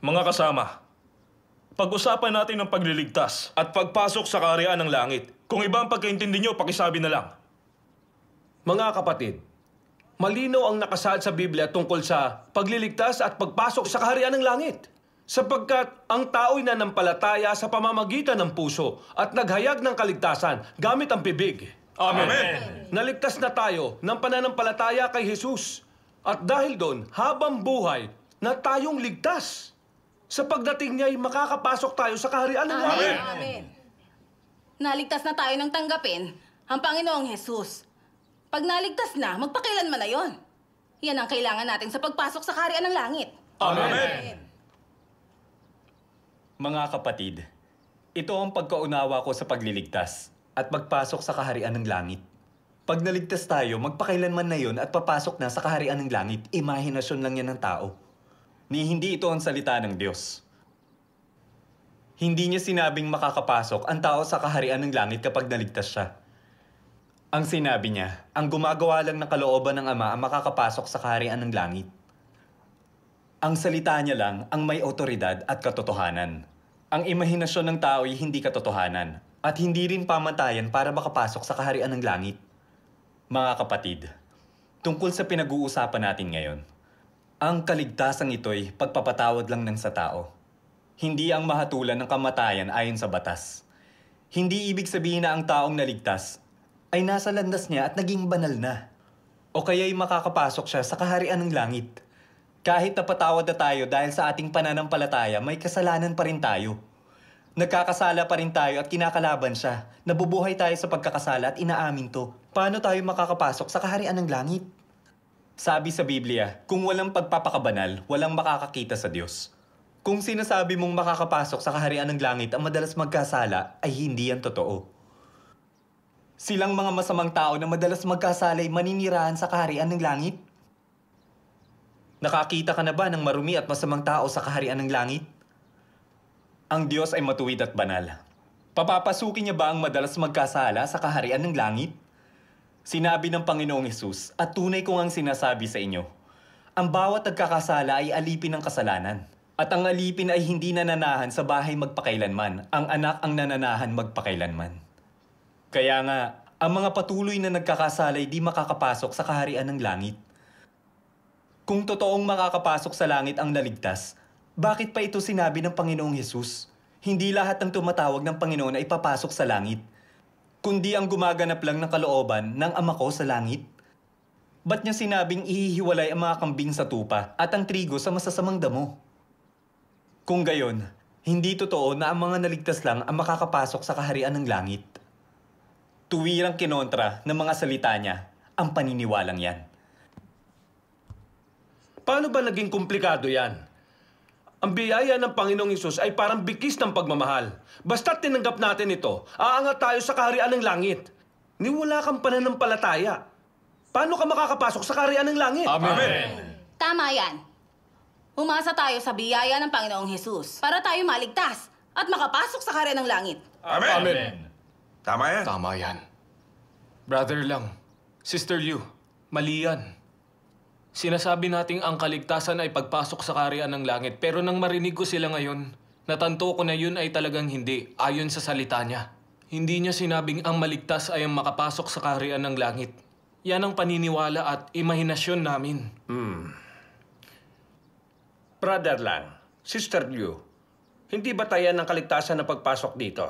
Mga kasama, pag-usapan natin ang pagliligtas at pagpasok sa kaharian ng langit. Kung iba ang pagkaintindi nyo, pakisabi na lang. Mga kapatid, malinaw ang nakasaad sa Biblia tungkol sa pagliligtas at pagpasok sa kaharian ng langit. Sapagkat ang tao'y nanampalataya sa pamamagitan ng puso at naghayag ng kaligtasan gamit ang bibig. Amen. Amen. Naligtas na tayo ng pananampalataya kay Jesus. At dahil doon, habang buhay, na tayong ligtas. Sa pagdating niya ay makakapasok tayo sa kaharian ng Amen. langit. Amen. Naligtas na tayo ng tanggapin ang Panginoong Jesus. Pag naligtas na, magpakilanman na yon. Yan ang kailangan natin sa pagpasok sa kaharian ng langit. Amen. Amen. Mga kapatid, ito ang pagkaunawa ko sa pagliligtas at magpasok sa kaharian ng langit. Pag naligtas tayo, magpakailanman na yon at papasok na sa kaharian ng langit, imahinasyon lang yan ng tao ni hindi ito ang salita ng Diyos. Hindi niya sinabing makakapasok ang tao sa kaharian ng langit kapag naligtas siya. Ang sinabi niya, ang gumagawa lang ng kalooban ng Ama ang makakapasok sa kaharian ng langit. Ang salita niya lang ang may otoridad at katotohanan. Ang imahinasyon ng tao ay hindi katotohanan at hindi rin pamantayan para makapasok sa kaharian ng langit. Mga kapatid, tungkol sa pinag-uusapan natin ngayon, ang kaligtasang ito'y pagpapatawad lang ng sa tao. Hindi ang mahatulan ng kamatayan ayon sa batas. Hindi ibig sabihin na ang taong naligtas ay nasa landas niya at naging banal na. O kaya'y makakapasok siya sa kaharian ng langit. Kahit napatawad na tayo dahil sa ating pananampalataya, may kasalanan pa rin tayo. Nagkakasala pa rin tayo at kinakalaban siya. Nabubuhay tayo sa pagkakasala at inaamin to. Paano tayo makakapasok sa kaharian ng langit? Sabi sa Biblia, kung walang pagpapakabanal, walang makakakita sa Diyos. Kung sinasabi mong makakapasok sa kaharian ng langit ang madalas magkasala, ay hindi yan totoo. Silang mga masamang tao na madalas magkasala ay maninirahan sa kaharian ng langit. Nakakita ka na ba ng marumi at masamang tao sa kaharian ng langit? Ang Diyos ay matuwid at banal. Papapasukin niya ba ang madalas magkasala sa kaharian ng langit? Sinabi ng Panginoong Hesus, at tunay kong ang sinasabi sa inyo, ang bawat nagkakasala ay alipin ng kasalanan. At ang alipin ay hindi nananahan sa bahay magpakailanman, ang anak ang nananahan magpakailanman. Kaya nga, ang mga patuloy na nagkakasala ay di makakapasok sa kaharian ng langit. Kung totoong makakapasok sa langit ang naligtas, bakit pa ito sinabi ng Panginoong Hesus? Hindi lahat ng tumatawag ng Panginoon ay papasok sa langit kundi ang gumaganap lang ng kalooban ng ama ko sa langit? Ba't niya sinabing ihihiwalay ang mga kambing sa tupa at ang trigo sa masasamang damo? Kung gayon, hindi totoo na ang mga naligtas lang ang makakapasok sa kaharian ng langit. Tuwirang kinontra ng mga salita niya ang paniniwalang yan. Paano ba naging komplikado yan? Ang biyaya ng Panginoong Isus ay parang bikis ng pagmamahal. Basta tinanggap natin ito, aangat tayo sa kaharian ng langit. Niwala kang pananampalataya. Paano ka makakapasok sa kaharian ng langit? Amen. Amen. Tama yan. Umasa tayo sa biyaya ng Panginoong Hesus para tayo maligtas at makapasok sa kaharian ng langit. Amen. Amen. Tama yan. Tama yan. Brother lang. Sister Liu, mali yan. Sinasabi nating ang kaligtasan ay pagpasok sa karian ng langit pero nang marinig ko sila ngayon, natanto ko na yun ay talagang hindi ayon sa salita niya. Hindi niya sinabing ang maligtas ay ang makapasok sa karian ng langit. Yan ang paniniwala at imahinasyon namin. Hmm. Brother lang, Sister Liu, hindi ba tayo ng kaligtasan na pagpasok dito?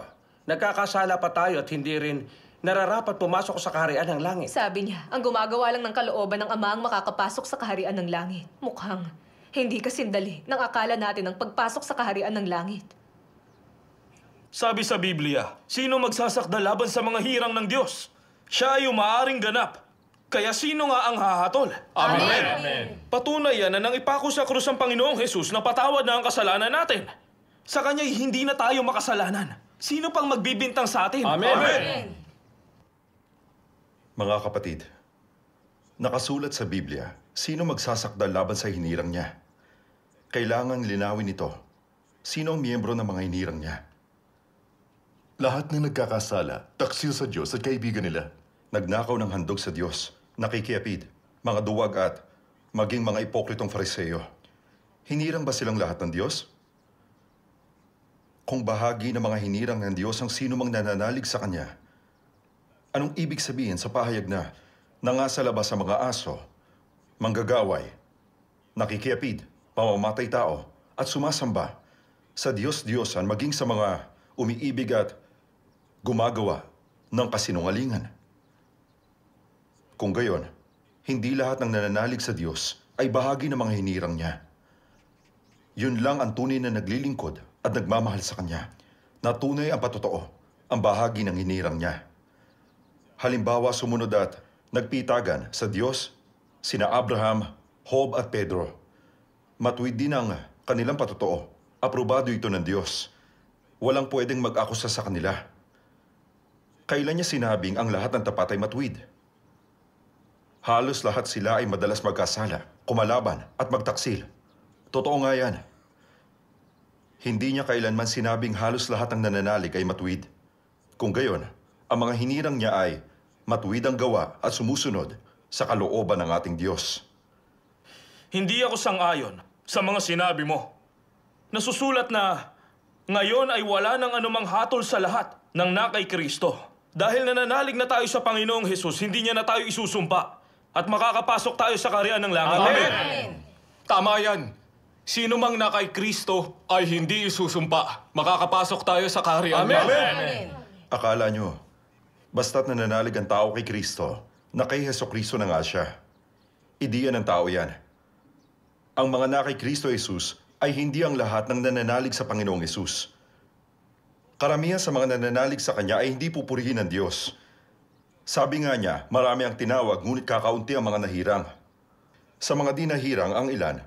Nagkakasala pa tayo at hindi rin nararapat pumasok sa kaharian ng langit. Sabi niya, ang gumagawa lang ng kalooban ng ama ang makakapasok sa kaharian ng langit. Mukhang hindi kasindali nang akala natin ang pagpasok sa kaharian ng langit. Sabi sa Biblia, sino magsasakda laban sa mga hirang ng Diyos? Siya ay umaaring ganap. Kaya sino nga ang hahatol? Amen. Amen. Amen. Patunay yan na nang ipako sa krus ang Panginoong Hesus na patawad na ang kasalanan natin. Sa Kanya'y hindi na tayo makasalanan. Sino pang magbibintang sa atin? Amen. Amen. Mga kapatid, nakasulat sa Biblia, sino magsasakda laban sa hinirang niya? Kailangan linawin ito. Sino ang miyembro ng mga hinirang niya? Lahat ng nagkakasala, taksil sa Diyos at kaibigan nila. Nagnakaw ng handog sa Diyos, nakikiapid, mga duwag at maging mga ipokritong fariseo. Hinirang ba silang lahat ng Diyos? Kung bahagi ng mga hinirang ng Diyos ang sino mang nananalig sa Kanya, Anong ibig sabihin sa pahayag na nangasalabas sa mga aso, manggagaway, nakikiapid, mamamatay tao, at sumasamba sa Diyos-Diyosan maging sa mga umiibig at gumagawa ng kasinungalingan? Kung gayon, hindi lahat ng nananalig sa Diyos ay bahagi ng mga hinirang niya. Yun lang ang tunay na naglilingkod at nagmamahal sa Kanya, na tunay ang patotoo, ang bahagi ng hinirang niya. Halimbawa sumunod at nagpitagan sa Diyos, sina Abraham, Hob at Pedro. Matuwid din ang kanilang patotoo. Aprobado ito ng Diyos. Walang pwedeng mag-akusa sa kanila. Kailan niya sinabing ang lahat ng tapat ay matuwid? Halos lahat sila ay madalas magkasala, kumalaban at magtaksil. Totoo nga yan. Hindi niya kailanman sinabing halos lahat ng nananalig ay matuwid. Kung gayon, ang mga hinirang niya ay matuwid ang gawa at sumusunod sa kalooban ng ating Diyos. Hindi ako sang-ayon sa mga sinabi mo. Nasusulat na ngayon ay wala ng anumang hatol sa lahat ng na Kristo. Dahil nananalig na tayo sa Panginoong Hesus, hindi niya na tayo isusumpa at makakapasok tayo sa karian ng langit. Amen! Amen. Tama yan. Sino mang na Kristo ay hindi isusumpa. Makakapasok tayo sa karian. Amen! Amen. Amen. Akala nyo, Basta't nananalig ang tao kay Kristo, na kay Heso Kristo na nga siya. Idiyan ng tao yan. Ang mga na kay Kristo Jesus ay hindi ang lahat ng nananalig sa Panginoong Yesus. Karamihan sa mga nananalig sa Kanya ay hindi pupurihin ng Diyos. Sabi nga niya, marami ang tinawag ngunit kakaunti ang mga nahirang. Sa mga di nahirang, ang ilan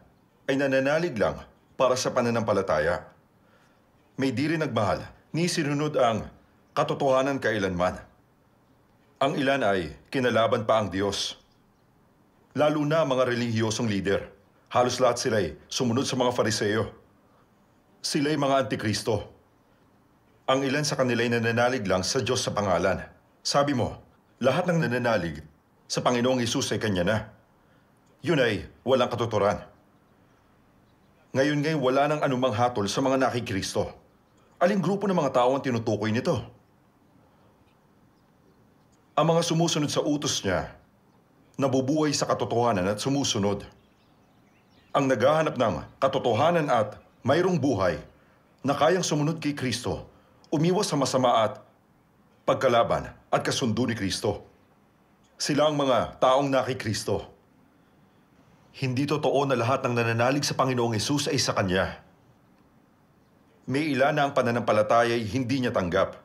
ay nananalig lang para sa pananampalataya. May di rin nagmahal, ni sinunod ang katotohanan kailanman. Ang ilan ay kinalaban pa ang Diyos. Lalo na mga relihiyosong lider. Halos lahat sila ay sumunod sa mga fariseo. Sila ay mga antikristo. Ang ilan sa kanila ay nananalig lang sa Diyos sa pangalan. Sabi mo, lahat ng nananalig sa Panginoong Isus ay kanya na. Yun ay walang katuturan. Ngayon ngayon wala nang anumang hatol sa mga nakikristo. Aling grupo ng mga tao ang tinutukoy nito? Ang mga sumusunod sa utos niya, nabubuhay sa katotohanan at sumusunod. Ang naghahanap ng katotohanan at mayroong buhay na kayang sumunod kay Kristo, umiwas sa masama at pagkalaban at kasundo ni Kristo. Sila ang mga taong na kay Kristo. Hindi totoo na lahat ng nananalig sa Panginoong Yesus ay sa Kanya. May ilan na ang pananampalataya ay hindi niya tanggap.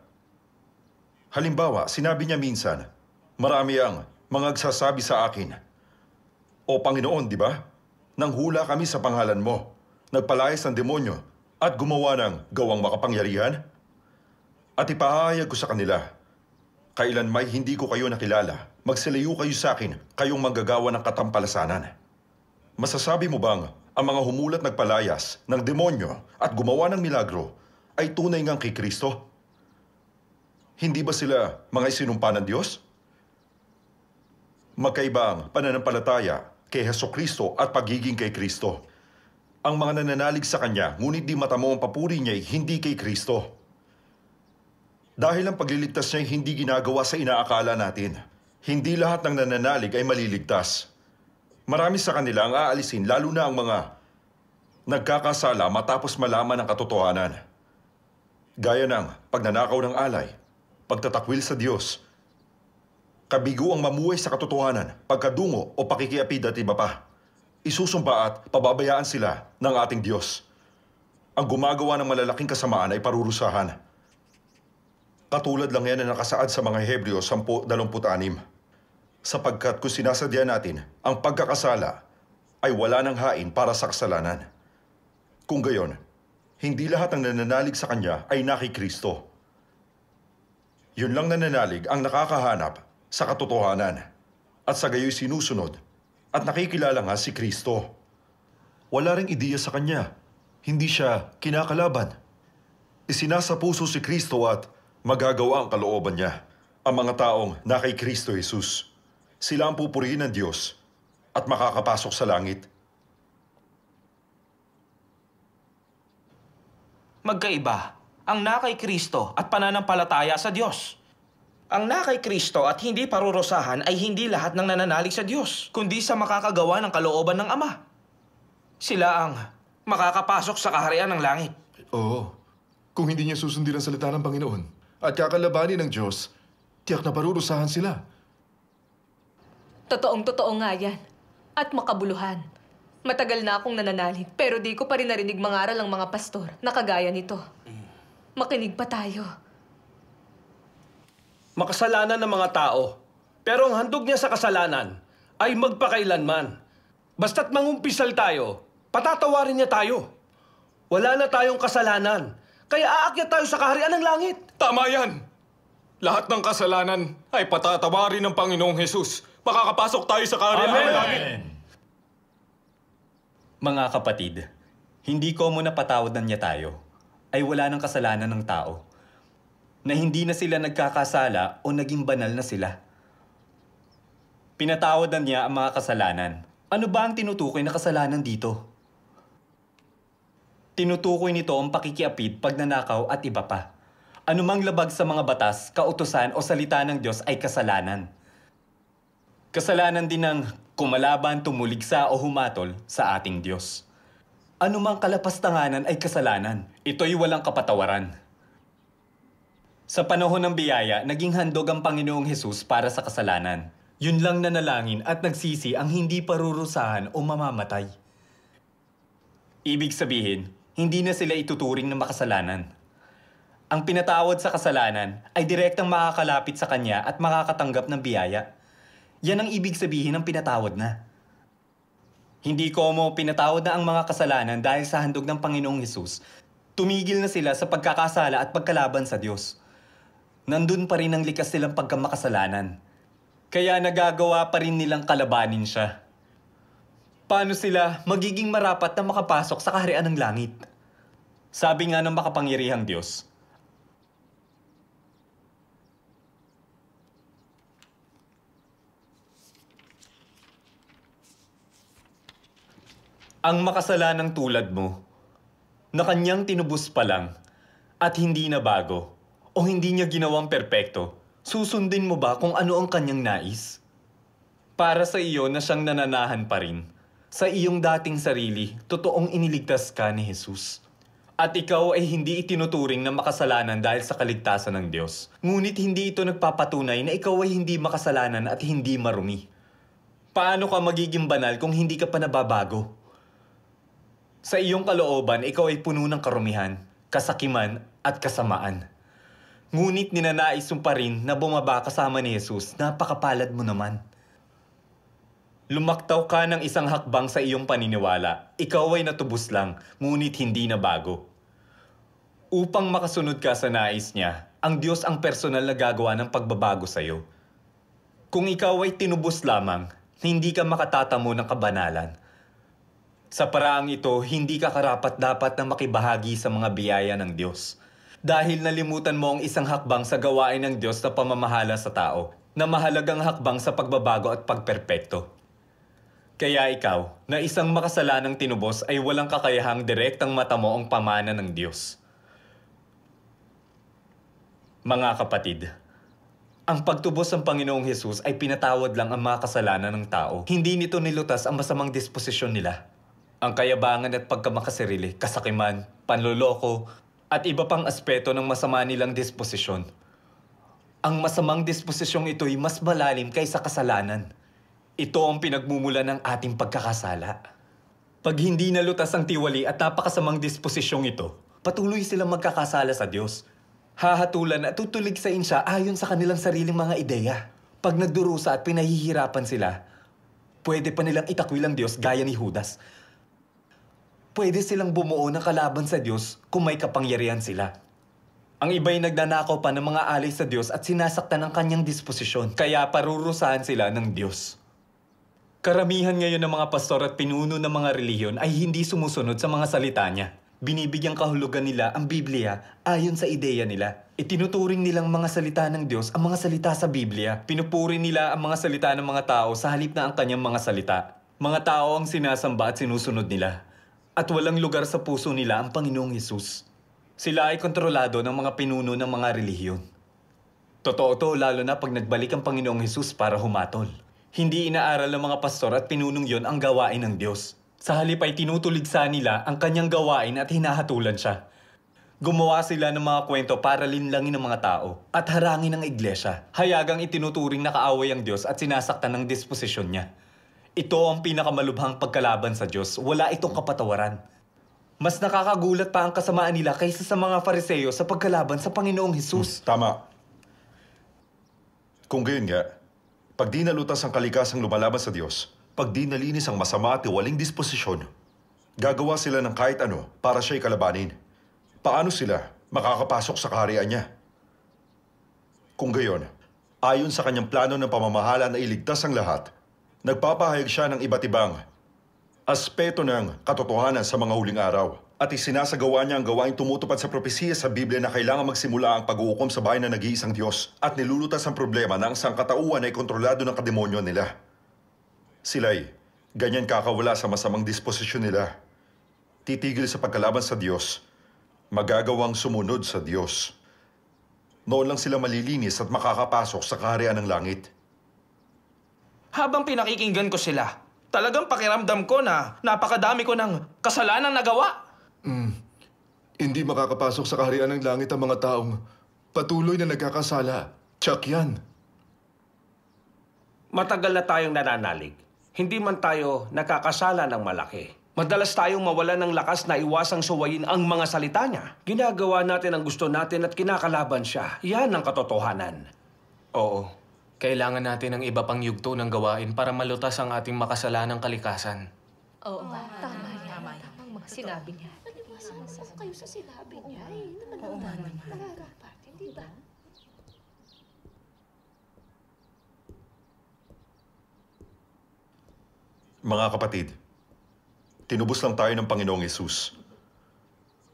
Halimbawa, sinabi niya minsan, marami ang mga nagsasabi sa akin, O Panginoon, di ba? Nang hula kami sa pangalan mo, nagpalayas ng demonyo at gumawa ng gawang makapangyarihan? At ipahayag ko sa kanila, kailan may hindi ko kayo nakilala, magsalayo kayo sa akin, kayong manggagawa ng katampalasanan. Masasabi mo bang ang mga humulat nagpalayas ng demonyo at gumawa ng milagro ay tunay ngang kay Kristo? Hindi ba sila mga isinumpa ng Diyos? Magkaiba ang pananampalataya kay Heso Kristo at pagiging kay Kristo. Ang mga nananalig sa Kanya, ngunit di matamo ang papuri niya hindi kay Kristo. Dahil ang pagliligtas niya hindi ginagawa sa inaakala natin. Hindi lahat ng nananalig ay maliligtas. Marami sa kanila ang aalisin lalo na ang mga nagkakasala matapos malaman ang katotohanan. Gaya ng pagnanakaw ng alay, pagtatakwil sa Diyos, kabigo ang mamuhay sa katotohanan, pagkadungo o pakikiapid at iba pa. Isusumpa at pababayaan sila ng ating Diyos. Ang gumagawa ng malalaking kasamaan ay parurusahan. Katulad lang yan ang nakasaad sa mga Hebreo 10.26. Sapagkat kung sinasadya natin ang pagkakasala ay wala ng hain para sa kasalanan. Kung gayon, hindi lahat ang nananalig sa Kanya ay nakikristo. Kristo yun lang nananalig ang nakakahanap sa katotohanan at sa gayo'y sinusunod at nakikilala nga si Kristo. Wala ring ideya sa kanya. Hindi siya kinakalaban. Isinasa puso si Kristo at magagawa ang kalooban niya. Ang mga taong na kay Kristo Jesus. Sila ang pupurihin ng Diyos at makakapasok sa langit. Magkaiba ang na kay Kristo at pananampalataya sa Diyos. Ang na kay Kristo at hindi parurusahan ay hindi lahat ng nananalig sa Diyos, kundi sa makakagawa ng kalooban ng Ama. Sila ang makakapasok sa kaharian ng langit. Oo. Kung hindi niya susundin ang salita ng Panginoon at kakalabanin ng Diyos, tiyak na parurusahan sila. Totoong-totoo nga yan. At makabuluhan. Matagal na akong nananalig, pero di ko pa rin narinig mangaral ang mga pastor na kagaya nito. Makinig pa tayo. Makasalanan ng mga tao. Pero ang handog niya sa kasalanan ay magpakailanman. Basta't mangumpisal tayo, patatawarin niya tayo. Wala na tayong kasalanan. Kaya aakyat tayo sa kaharian ng langit. Tama yan! Lahat ng kasalanan ay patatawarin ng Panginoong Hesus. Makakapasok tayo sa kaharian Amen. ng langit. Mga kapatid, hindi ko muna patawadan niya tayo ay wala ng kasalanan ng tao. Na hindi na sila nagkakasala o naging banal na sila. Pinatawad na niya ang mga kasalanan. Ano ba ang tinutukoy na kasalanan dito? Tinutukoy nito ang pakikiapid, pagnanakaw at iba pa. Anumang labag sa mga batas, kautosan o salita ng Diyos ay kasalanan. Kasalanan din ng kumalaban, tumuligsa o humatol sa ating Diyos anumang kalapastanganan ay kasalanan. Ito'y walang kapatawaran. Sa panahon ng biyaya, naging handog ang Panginoong Hesus para sa kasalanan. Yun lang nanalangin at nagsisi ang hindi parurusahan o mamamatay. Ibig sabihin, hindi na sila ituturing na makasalanan. Ang pinatawad sa kasalanan ay direktang makakalapit sa Kanya at makakatanggap ng biyaya. Yan ang ibig sabihin ng pinatawad na. Hindi ko mo pinatawad na ang mga kasalanan dahil sa handog ng Panginoong Hesus. Tumigil na sila sa pagkakasala at pagkalaban sa Diyos. Nandun pa rin ang likas nilang pagkamakasalanan. Kaya nagagawa pa rin nilang kalabanin siya. Paano sila magiging marapat na makapasok sa kaharian ng langit? Sabi nga ng makapangyarihang Diyos, ang makasalanang tulad mo na kanyang tinubos pa lang at hindi na bago o hindi niya ginawang perpekto, susundin mo ba kung ano ang kanyang nais? Para sa iyo na siyang nananahan pa rin, sa iyong dating sarili, totoong iniligtas ka ni Jesus. At ikaw ay hindi itinuturing na makasalanan dahil sa kaligtasan ng Diyos. Ngunit hindi ito nagpapatunay na ikaw ay hindi makasalanan at hindi marumi. Paano ka magiging banal kung hindi ka pa nababago? Sa iyong kalooban, ikaw ay puno ng karumihan, kasakiman at kasamaan. Ngunit ninanais mo pa rin na bumaba kasama ni Jesus, napakapalad mo naman. Lumaktaw ka ng isang hakbang sa iyong paniniwala. Ikaw ay natubos lang, ngunit hindi na bago. Upang makasunod ka sa nais niya, ang Diyos ang personal na gagawa ng pagbabago sa iyo. Kung ikaw ay tinubos lamang, hindi ka makatatamo ng kabanalan – sa paraang ito, hindi ka karapat-dapat na makibahagi sa mga biyaya ng Diyos. Dahil nalimutan mo ang isang hakbang sa gawain ng Diyos na pamamahala sa tao, na mahalagang hakbang sa pagbabago at pagperpekto. Kaya ikaw, na isang makasalanang tinubos ay walang kakayahang direktang mata mo ang pamana ng Diyos. Mga kapatid, ang pagtubos ng Panginoong Hesus ay pinatawad lang ang mga kasalanan ng tao. Hindi nito nilutas ang masamang disposisyon nila. Ang kayabangan at pagkamakasarili, kasakiman, panloloko, at iba pang aspeto ng masama nilang disposisyon. Ang masamang disposisyong ito'y mas malalim kaysa kasalanan. Ito ang pinagmumula ng ating pagkakasala. Pag hindi nalutas ang tiwali at napakasamang disposisyong ito, patuloy silang magkakasala sa Diyos. Hahatulan at tutulig sa insya ayon sa kanilang sariling mga ideya. Pag nagdurusa at pinahihirapan sila, pwede pa nilang itakwil ang Diyos gaya ni Judas pwede silang bumuo ng kalaban sa Diyos kung may kapangyarihan sila. Ang iba'y nagnanakaw pa ng mga alay sa Diyos at sinasaktan ang kanyang disposisyon, kaya parurusahan sila ng Diyos. Karamihan ngayon ng mga pastor at pinuno ng mga reliyon ay hindi sumusunod sa mga salita niya. Binibigyang kahulugan nila ang Biblia ayon sa ideya nila. Itinuturing nilang mga salita ng Diyos ang mga salita sa Biblia. Pinupuri nila ang mga salita ng mga tao sa halip na ang kanyang mga salita. Mga tao ang sinasamba at sinusunod nila at walang lugar sa puso nila ang Panginoong Yesus. Sila ay kontrolado ng mga pinuno ng mga relihiyon. Totoo to lalo na pag nagbalik ang Panginoong Hesus para humatol. Hindi inaaral ng mga pastor at pinunong yon ang gawain ng Diyos. Sa halip ay tinutuligsa nila ang kanyang gawain at hinahatulan siya. Gumawa sila ng mga kwento para linlangin ng mga tao at harangin ang iglesia. Hayagang itinuturing na kaaway ang Diyos at sinasaktan ng disposisyon niya. Ito ang pinakamalubhang pagkalaban sa Diyos. Wala itong kapatawaran. Mas nakakagulat pa ang kasamaan nila kaysa sa mga fariseyo sa pagkalaban sa Panginoong Hesus. Hmm, tama. Kung gayon nga, pag di nalutas ang kalikasang lumalaban sa Diyos, pag di nalinis ang masama at waling disposisyon, gagawa sila ng kahit ano para siya'y kalabanin. Paano sila makakapasok sa kaharian niya? Kung gayon, ayon sa kanyang plano ng pamamahala na iligtas ang lahat, Nagpapahayag siya ng iba't ibang aspeto ng katotohanan sa mga huling araw at isinasagawa niya ang gawain tumutupad sa propesiya sa Biblia na kailangan magsimula ang pag-uukom sa bahay na nag-iisang Diyos at nilulutas ang problema na ang sangkatauhan ay kontrolado ng kademonyo nila. Sila'y ganyan kakawala sa masamang disposisyon nila. Titigil sa pagkalaban sa Diyos, magagawang sumunod sa Diyos. Noon lang sila malilinis at makakapasok sa kaharian ng langit. Habang pinakikinggan ko sila, talagang pakiramdam ko na napakadami ko ng kasalanang nagawa. Mm. Hindi makakapasok sa kaharian ng langit ang mga taong patuloy na nagkakasala. Tsak yan. Matagal na tayong nananalig. Hindi man tayo nakakasala ng malaki. Madalas tayong mawala ng lakas na iwasang suwayin ang mga salita niya. Ginagawa natin ang gusto natin at kinakalaban siya. Yan ang katotohanan. Oo. Kailangan natin ng iba pang yugto ng gawain para malutas ang ating makasalanang kalikasan. Oo nga. Tama yan. Tama yan. Tamang mga sinabi niya. Naniwasa ako kayo sa sinabi niya eh. Oo nga naman. Nararapat, hindi ba? Mga kapatid, tinubos lang tayo ng Panginoong Yesus.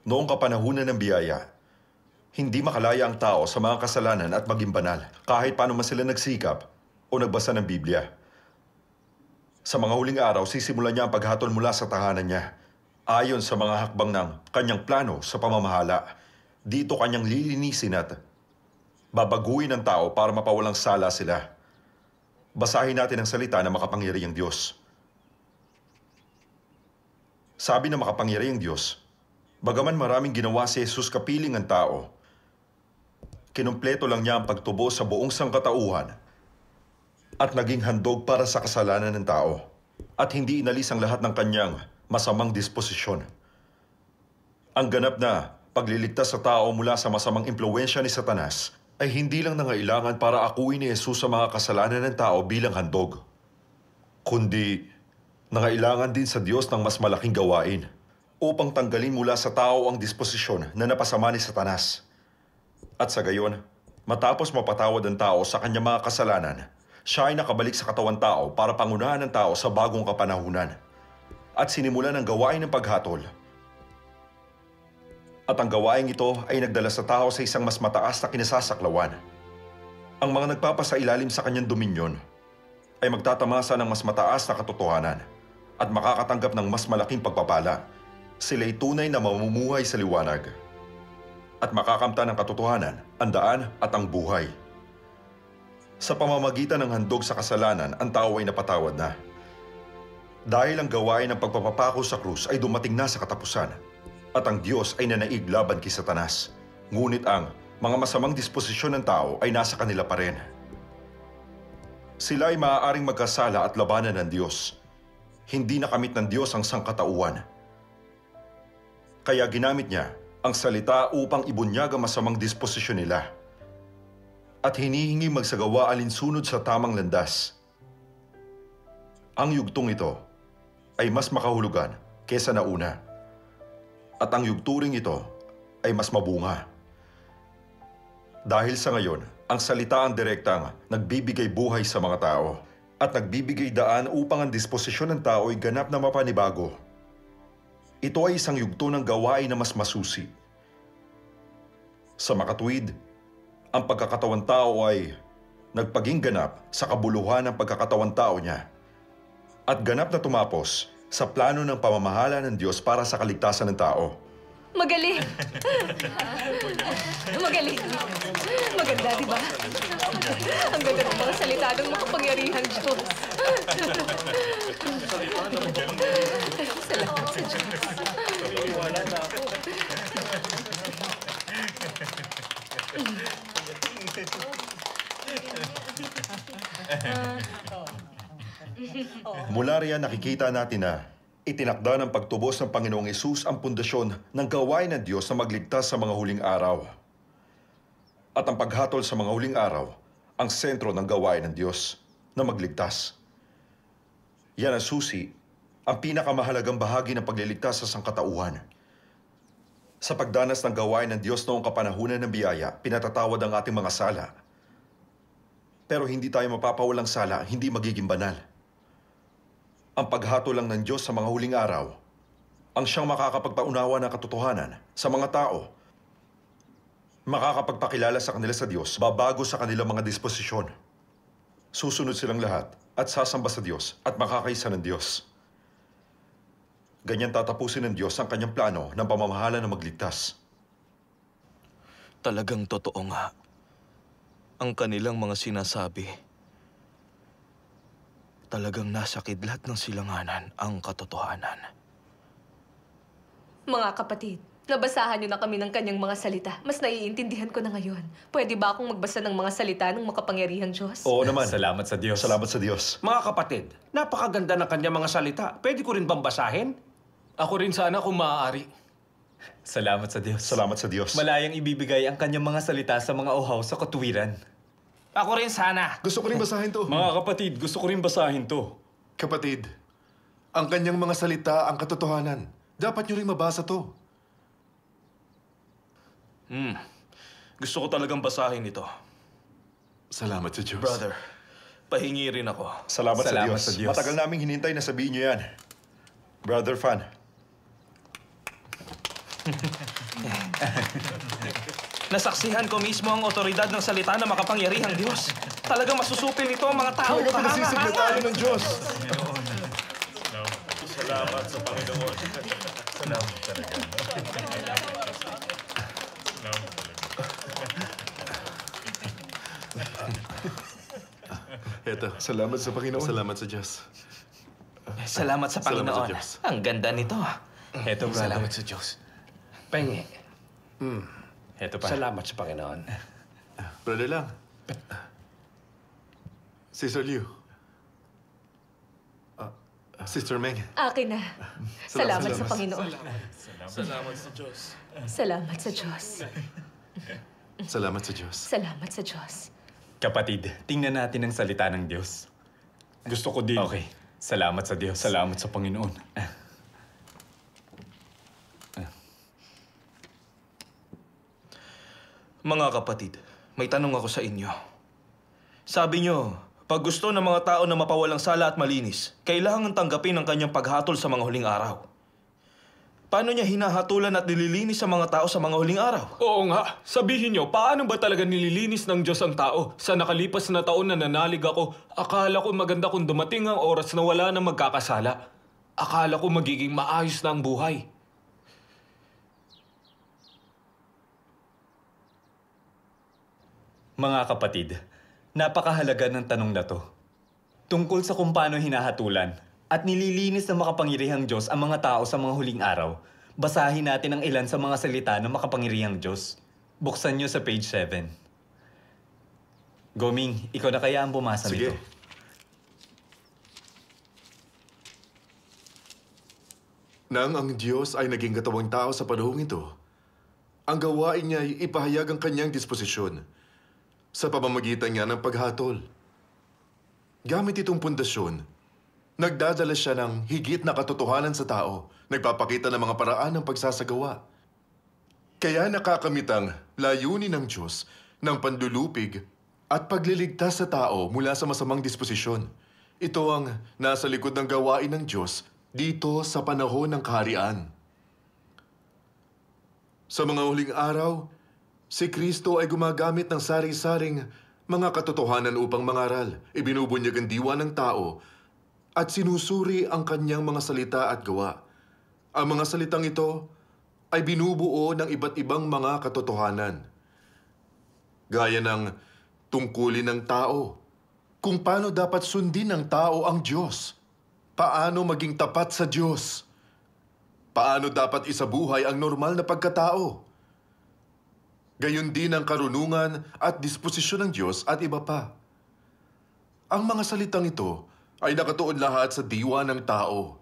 Noong kapanahunan ng biyaya, hindi makalaya ang tao sa mga kasalanan at maging banal, kahit paano man sila nagsikap o nagbasa ng Biblia. Sa mga huling araw, sisimulan niya ang paghatol mula sa tahanan niya, ayon sa mga hakbang ng kanyang plano sa pamamahala. Dito kanyang lilinisin at babaguin ang tao para mapawalang sala sila. Basahin natin ang salita ng makapangyariang Diyos. Sabi ng makapangyariang Diyos, Bagaman maraming ginawa si Jesus kapiling ang tao, kinumpleto lang niya ang pagtubo sa buong sangkatauhan at naging handog para sa kasalanan ng tao at hindi inalis ang lahat ng kanyang masamang disposisyon. Ang ganap na pagliligtas sa tao mula sa masamang impluensya ni Satanas ay hindi lang nangailangan para akuin ni Jesus sa mga kasalanan ng tao bilang handog, kundi nangailangan din sa Diyos ng mas malaking gawain upang tanggalin mula sa tao ang disposisyon na napasama ni Satanas at sa gayon, matapos mapatawad ang tao sa kanyang mga kasalanan, siya ay nakabalik sa katawan tao para pangunahan ng tao sa bagong kapanahunan at sinimulan ang gawain ng paghatol. At ang gawain ito ay nagdala sa tao sa isang mas mataas na kinasasaklawan. Ang mga nagpapasailalim sa kanyang dominyon ay magtatamasa ng mas mataas na katotohanan at makakatanggap ng mas malaking pagpapala. Sila'y tunay na mamumuhay sa liwanag at makakamta ng katotohanan, ang daan at ang buhay. Sa pamamagitan ng handog sa kasalanan, ang tao ay napatawad na. Dahil ang gawain ng pagpapapako sa krus ay dumating na sa katapusan, at ang Diyos ay nanaig laban kay Satanas. Ngunit ang mga masamang disposisyon ng tao ay nasa kanila pa rin. Sila ay maaaring magkasala at labanan ng Diyos. Hindi nakamit ng Diyos ang sangkatauhan. Kaya ginamit niya ang salita upang ibunyag ang masamang disposisyon nila at hinihingi magsagawa alinsunod sa tamang landas. Ang yugtong ito ay mas makahulugan kesa nauna at ang yugturing ito ay mas mabunga. Dahil sa ngayon, ang salita ang direktang nagbibigay buhay sa mga tao at nagbibigay daan upang ang disposisyon ng tao ay ganap na mapanibago. Ito ay isang yugto ng gawain na mas masusi. Sa makatuwid, ang pagkakatawan tao ay nagpaging ganap sa kabuluhan ng pagkakatawan tao niya at ganap na tumapos sa plano ng pamamahala ng Diyos para sa kaligtasan ng tao. Magaling! Magaling! Maganda, di ba? Ang ganda ng mga salita ng makapangyarihan Diyos. Salamat sa Diyos. Wala na ako. Mula riyan nakikita natin na itinakda ng pagtubos ng Panginoong Isus ang pundasyon ng gawain ng Diyos na magligtas sa mga huling araw. At ang paghatol sa mga huling araw ang sentro ng gawain ng Diyos na magligtas. Yan ang susi, ang pinakamahalagang bahagi ng pagliligtas sa sangkatauhan. Sa pagdanas ng gawain ng Diyos noong kapanahunan ng biyaya, pinatatawad ang ating mga sala. Pero hindi tayo mapapawalang sala, hindi magiging banal. Ang paghato lang ng Diyos sa mga huling araw, ang siyang makakapagpaunawa ng katotohanan sa mga tao makakapagpakilala sa kanila sa Diyos, babago sa kanilang mga disposisyon. Susunod silang lahat at sasamba sa Diyos at makakaisa ng Diyos. Ganyan tatapusin ng Diyos ang kanyang plano ng pamamahala ng magligtas. Talagang totoo nga ang kanilang mga sinasabi. Talagang nasa kidlat ng silanganan ang katotohanan. Mga kapatid, Nabasahan niyo na kami ng kanyang mga salita. Mas naiintindihan ko na ngayon. Pwede ba akong magbasa ng mga salita ng makapangyarihang Diyos? Oo naman. Salamat sa Diyos. Salamat sa Diyos. Mga kapatid, napakaganda ng kanyang mga salita. Pwede ko rin bang basahin? Ako rin sana kung maaari. Salamat sa Diyos. Salamat sa Diyos. Malayang ibibigay ang kanyang mga salita sa mga uhaw sa katuwiran. Ako rin sana. Gusto ko rin basahin to. mga kapatid, gusto ko rin basahin to. Kapatid, ang kanyang mga salita ang katotohanan. Dapat niyo rin mabasa to. Hmm. Gusto ko talagang basahin ito. Salamat sa Diyos. Brother, pahingi rin ako. Salamat, Salamat sa, Diyos. sa Diyos. Matagal naming hinintay na sabihin niyo yan. Brother Fan. Nasaksihan ko mismo ang otoridad ng salita ng makapangyarihang Diyos. Talagang masusupil ito ang mga tao. Talaga pinasisig na tayo ng Diyos. Salamat sa Panginoon. Salamat talaga. Eto. Salamat sa Panginoon. Salamat sa Diyos. Salamat sa Panginoon. Salamat sa Diyos. Ang ganda nito. Eto, brother. Salamat sa Diyos. Pengi. Mm. Eto pa. Salamat sa Panginoon. Brother lang. Sister Liu. Uh, Sister Meng. Akin na. Salamat, salamat, salamat sa Panginoon. Salamat. Salamat sa Diyos. Salamat sa Diyos. Salamat sa Diyos. Salamat sa Diyos. Kapatid, tingnan natin ang salita ng Diyos. Gusto ko din. Okay. Salamat sa Diyos. Salamat sa Panginoon. Mga kapatid, may tanong ako sa inyo. Sabi nyo, pag gusto ng mga tao na mapawalang sala at malinis, kailangan tanggapin ang kanyang paghatol sa mga huling araw paano niya hinahatulan at nililinis ang mga tao sa mga huling araw? Oo nga. Sabihin niyo, paano ba talaga nililinis ng Diyos ang tao? Sa nakalipas na taon na nanalig ako, akala ko maganda kung dumating ang oras na wala nang magkakasala. Akala ko magiging maayos na ang buhay. Mga kapatid, napakahalaga ng tanong na to. Tungkol sa kung paano hinahatulan at nililinis ng makapangyarihang Diyos ang mga tao sa mga huling araw, basahin natin ang ilan sa mga salita ng makapangyarihang Diyos. Buksan nyo sa page 7. Goming, ikaw na kaya ang bumasa Sige. nito. Nang ang Diyos ay naging katawang tao sa panahong ito, ang gawain niya ay ipahayag ang kanyang disposisyon sa pamamagitan niya ng paghatol. Gamit itong pundasyon, Nagdadala siya ng higit na katotohanan sa tao, nagpapakita ng mga paraan ng pagsasagawa. Kaya nakakamit ang layunin ng Diyos ng pandulupig at pagliligtas sa tao mula sa masamang disposisyon. Ito ang nasa likod ng gawain ng Diyos dito sa panahon ng kaharian. Sa mga huling araw, si Kristo ay gumagamit ng sari-saring mga katotohanan upang mangaral, ibinubunyag ang diwa ng tao at sinusuri ang kanyang mga salita at gawa. Ang mga salitang ito ay binubuo ng iba't ibang mga katotohanan. Gaya ng tungkulin ng tao, kung paano dapat sundin ng tao ang Diyos, paano maging tapat sa Diyos, paano dapat isabuhay ang normal na pagkatao. Gayon din ang karunungan at disposisyon ng Diyos at iba pa. Ang mga salitang ito ay nakatuon lahat sa diwa ng tao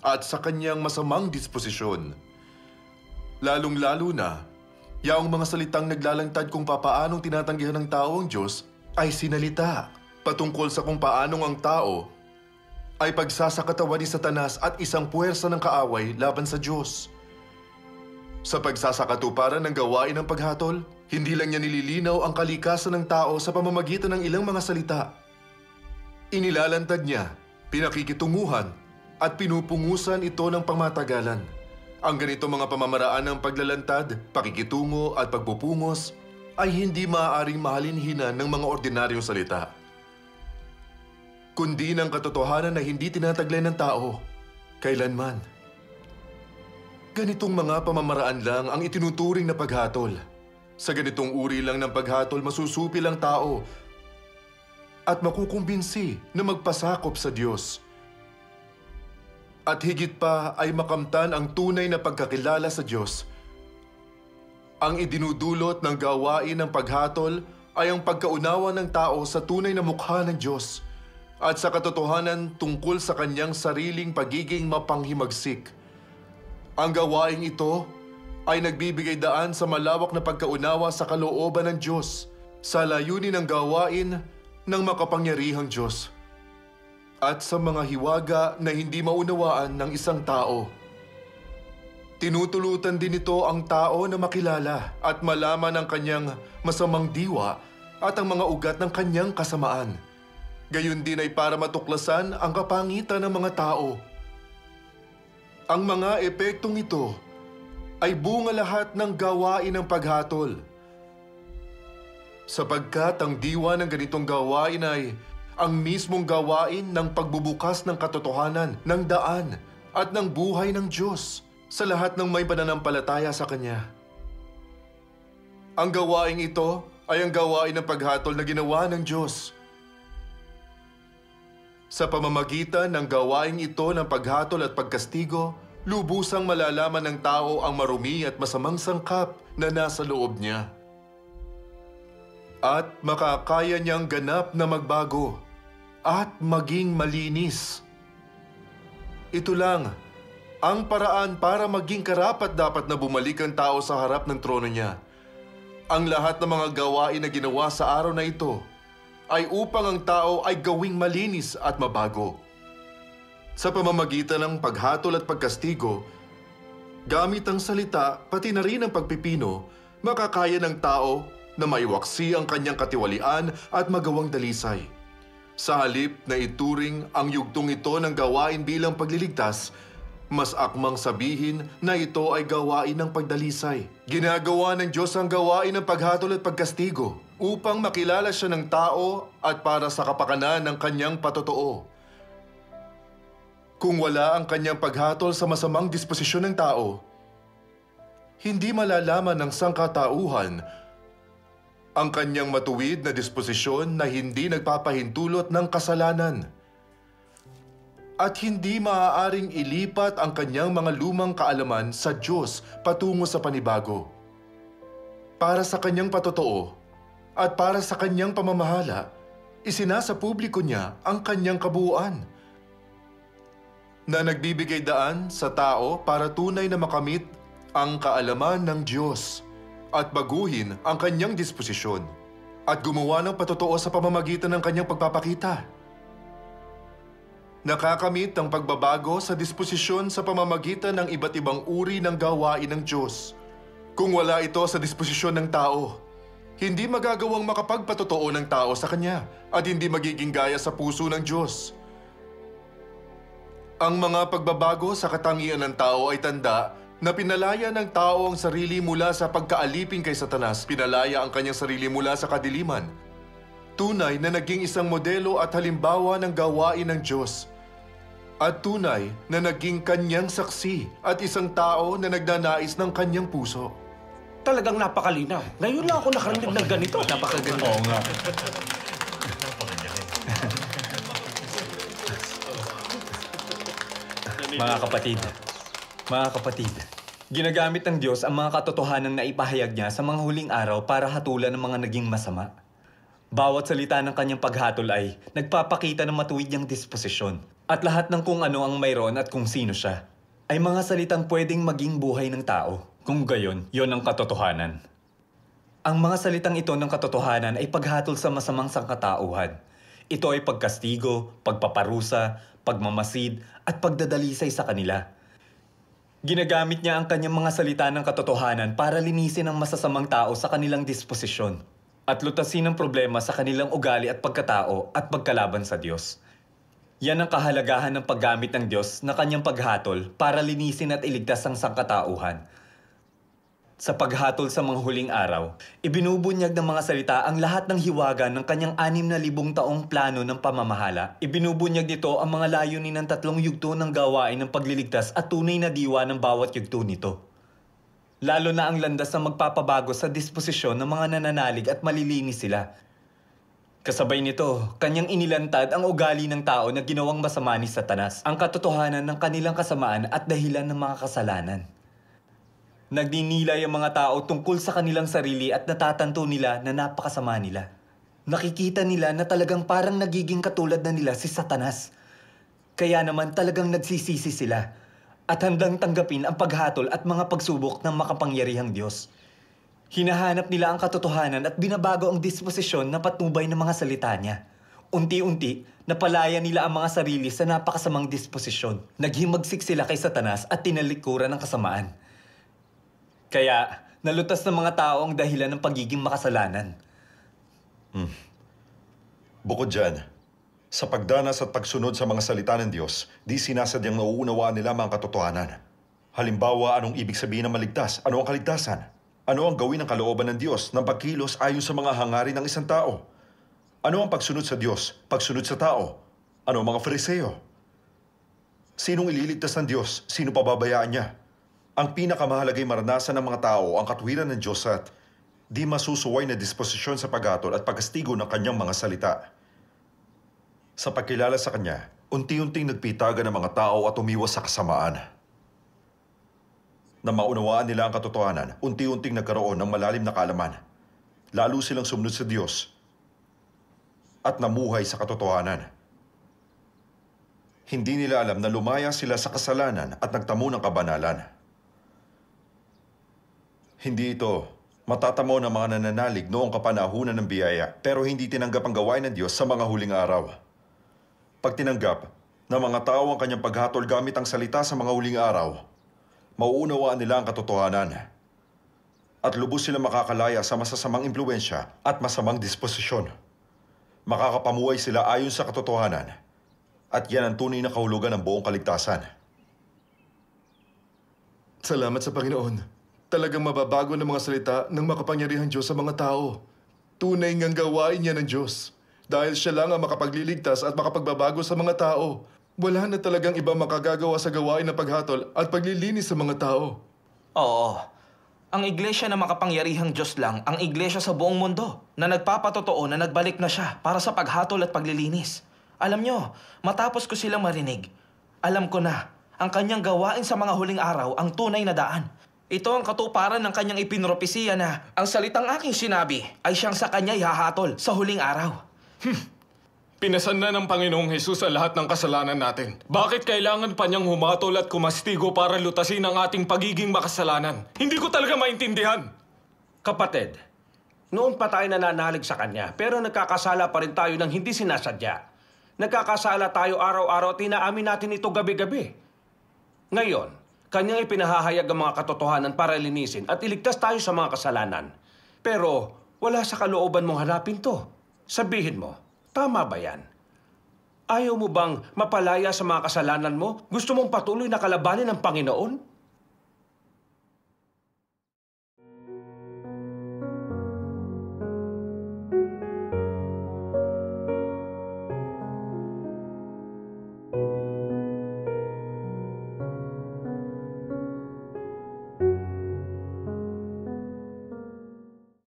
at sa kanyang masamang disposisyon. Lalong-lalo na, yaong mga salitang naglalangtad kung papaanong tinatanggihan ng tao ang Diyos ay sinalita patungkol sa kung paanong ang tao ay pagsasakatawa ni Satanas at isang puwersa ng kaaway laban sa Diyos. Sa pagsasakatuparan ng gawain ng paghatol, hindi lang niya nililinaw ang kalikasan ng tao sa pamamagitan ng ilang mga salita, Inilalantad niya, pinakikitunguhan, at pinupungusan ito ng pamatagalan. Ang ganito mga pamamaraan ng paglalantad, pakikitungo at pagpupungos ay hindi maaaring mahalinhinan ng mga ordinaryong salita. Kundi ng katotohanan na hindi tinataglay ng tao, kailanman. Ganitong mga pamamaraan lang ang itinuturing na paghatol. Sa ganitong uri lang ng paghatol, masusupil ang tao at makukumbinsi na magpasakop sa Diyos. At higit pa ay makamtan ang tunay na pagkakilala sa Diyos. Ang idinudulot ng gawain ng paghatol ay ang pagkaunawa ng tao sa tunay na mukha ng Diyos at sa katotohanan tungkol sa kanyang sariling pagiging mapanghimagsik. Ang gawaing ito ay nagbibigay daan sa malawak na pagkaunawa sa kalooban ng Diyos sa layunin ng gawain ng makapangyarihang Diyos at sa mga hiwaga na hindi maunawaan ng isang tao. Tinutulutan din ito ang tao na makilala at malaman ang kanyang masamang diwa at ang mga ugat ng kanyang kasamaan. Gayon din ay para matuklasan ang kapangitan ng mga tao. Ang mga epektong ito ay bunga lahat ng gawain ng paghatol sapagkat ang diwa ng ganitong gawain ay ang mismong gawain ng pagbubukas ng katotohanan, ng daan, at ng buhay ng Diyos sa lahat ng may pananampalataya sa Kanya. Ang gawain ito ay ang gawain ng paghatol na ginawa ng Diyos. Sa pamamagitan ng gawain ito ng paghatol at pagkastigo, lubusang malalaman ng tao ang marumi at masamang sangkap na nasa loob niya at makakaya niyang ganap na magbago at maging malinis. Ito lang ang paraan para maging karapat dapat na bumalik ang tao sa harap ng trono niya. Ang lahat ng mga gawain na ginawa sa araw na ito ay upang ang tao ay gawing malinis at mabago. Sa pamamagitan ng paghatol at pagkastigo, gamit ang salita pati na rin ang pagpipino, makakaya ng tao na maiwaksi ang kanyang katiwalian at magawang dalisay. Sa halip na ituring ang yugtong ito ng gawain bilang pagliligtas, mas akmang sabihin na ito ay gawain ng pagdalisay. Ginagawa ng Diyos ang gawain ng paghatol at pagkastigo upang makilala siya ng tao at para sa kapakanan ng kanyang patotoo. Kung wala ang kanyang paghatol sa masamang disposisyon ng tao, hindi malalaman ng sangkatauhan ang kanyang matuwid na disposisyon na hindi nagpapahintulot ng kasalanan at hindi maaaring ilipat ang kanyang mga lumang kaalaman sa Diyos patungo sa panibago. Para sa kanyang patotoo at para sa kanyang pamamahala, isinasa publiko niya ang kanyang kabuuan na nagbibigay daan sa tao para tunay na makamit ang kaalaman ng Diyos at baguhin ang kanyang disposisyon at gumawa ng patotoo sa pamamagitan ng kanyang pagpapakita. Nakakamit ang pagbabago sa disposisyon sa pamamagitan ng iba't ibang uri ng gawain ng Diyos. Kung wala ito sa disposisyon ng tao, hindi magagawang makapagpatotoo ng tao sa Kanya at hindi magiging gaya sa puso ng Diyos. Ang mga pagbabago sa katangian ng tao ay tanda na pinalaya ng tao ang sarili mula sa pagkaalipin kay Satanas, pinalaya ang kanyang sarili mula sa kadiliman. Tunay na naging isang modelo at halimbawa ng gawain ng Diyos. At tunay na naging kanyang saksi at isang tao na nagnanais ng kanyang puso. Talagang napakalinaw. Ngayon lang ako nakarinig ng ganito. Napakaganda. Oo nga. Mga kapatid, mga kapatid, ginagamit ng Diyos ang mga katotohanan na ipahayag niya sa mga huling araw para hatulan ng mga naging masama. Bawat salita ng kanyang paghatol ay nagpapakita ng matuwid niyang disposisyon at lahat ng kung ano ang mayroon at kung sino siya ay mga salitang pwedeng maging buhay ng tao. Kung gayon, yon ang katotohanan. Ang mga salitang ito ng katotohanan ay paghatol sa masamang sangkatauhan. Ito ay pagkastigo, pagpaparusa, pagmamasid, at pagdadalisay sa kanila Ginagamit niya ang kanyang mga salita ng katotohanan para linisin ang masasamang tao sa kanilang disposisyon at lutasin ang problema sa kanilang ugali at pagkatao at pagkalaban sa Diyos. Yan ang kahalagahan ng paggamit ng Diyos na kanyang paghatol para linisin at iligtas ang sangkatauhan sa paghatol sa mga huling araw, ibinubunyag ng mga salita ang lahat ng hiwaga ng kanyang na libong taong plano ng pamamahala. Ibinubunyag nito ang mga layunin ng tatlong yugto ng gawain ng pagliligtas at tunay na diwa ng bawat yugto nito. Lalo na ang landas na magpapabago sa disposisyon ng mga nananalig at malilinis sila. Kasabay nito, kanyang inilantad ang ugali ng tao na ginawang masama ni Satanas, ang katotohanan ng kanilang kasamaan at dahilan ng mga kasalanan. Nagninilay ang mga tao tungkol sa kanilang sarili at natatanto nila na napakasama nila. Nakikita nila na talagang parang nagiging katulad na nila si Satanas. Kaya naman talagang nagsisisi sila at handang tanggapin ang paghatol at mga pagsubok ng makapangyarihang Diyos. Hinahanap nila ang katotohanan at binabago ang disposisyon na patnubay ng mga salita niya. Unti-unti, napalaya nila ang mga sarili sa napakasamang disposisyon. Naghimagsik sila kay Satanas at tinalikuran ng kasamaan. Kaya nalutas ng mga tao ang dahilan ng pagiging makasalanan. Hmm. Bukod dyan, sa pagdanas at pagsunod sa mga salita ng Diyos, di sinasadyang nauunawaan nila mga katotohanan. Halimbawa, anong ibig sabihin ng maligtas? Ano ang kaligtasan? Ano ang gawin ng kalooban ng Diyos ng pagkilos ayon sa mga hangarin ng isang tao? Ano ang pagsunod sa Diyos, pagsunod sa tao? Ano ang mga fariseyo? Sinong ililigtas ng Diyos? Sino pababayaan niya? Ang pinakamahalaga maranasan ng mga tao ang katwiran ng Diyos at di masusuway na disposisyon sa paghatol at pagastigo ng kanyang mga salita. Sa pagkilala sa kanya, unti-unting nagpitaga ng mga tao at umiwas sa kasamaan. Na maunawaan nila ang katotohanan, unti-unting nagkaroon ng malalim na kaalaman. Lalo silang sumunod sa Diyos at namuhay sa katotohanan. Hindi nila alam na lumaya sila sa kasalanan at nagtamo ng kabanalan. Hindi ito. Matatamo ng mga nananalig noong kapanahunan ng biyaya pero hindi tinanggap ang gawain ng Diyos sa mga huling araw. Pag tinanggap ng mga tao ang kanyang paghatol gamit ang salita sa mga huling araw, mauunawaan nila ang katotohanan at lubos silang makakalaya sa masasamang impluensya at masamang disposisyon. Makakapamuhay sila ayon sa katotohanan at yan ang tunay na kahulugan ng buong kaligtasan. Salamat sa Panginoon talagang mababago ng mga salita ng makapangyarihang Diyos sa mga tao. Tunay ngang gawain niya ng Diyos. Dahil siya lang ang makapagliligtas at makapagbabago sa mga tao. Wala na talagang iba makagagawa sa gawain ng paghatol at paglilinis sa mga tao. Oo. Ang iglesia na makapangyarihang Diyos lang ang iglesia sa buong mundo na nagpapatotoo na nagbalik na siya para sa paghatol at paglilinis. Alam nyo, matapos ko silang marinig, alam ko na ang kanyang gawain sa mga huling araw ang tunay na daan. Ito ang katuparan ng kanyang ipinropesiya na ang salitang aking sinabi ay siyang sa kanya ihahatol sa huling araw. Hmm. Pinasan na ng Panginoong Hesus ang lahat ng kasalanan natin. Bakit kailangan pa niyang humatol at kumastigo para lutasin ang ating pagiging makasalanan? Hindi ko talaga maintindihan! Kapatid, noon pa tayo nananalig sa Kanya, pero nagkakasala pa rin tayo ng hindi sinasadya. Nagkakasala tayo araw-araw at inaamin natin ito gabi-gabi. Ngayon, kanyang ipinahahayag ang mga katotohanan para linisin at iligtas tayo sa mga kasalanan. Pero wala sa kalooban mong hanapin to. Sabihin mo, tama ba yan? Ayaw mo bang mapalaya sa mga kasalanan mo? Gusto mong patuloy na kalabanin ng Panginoon?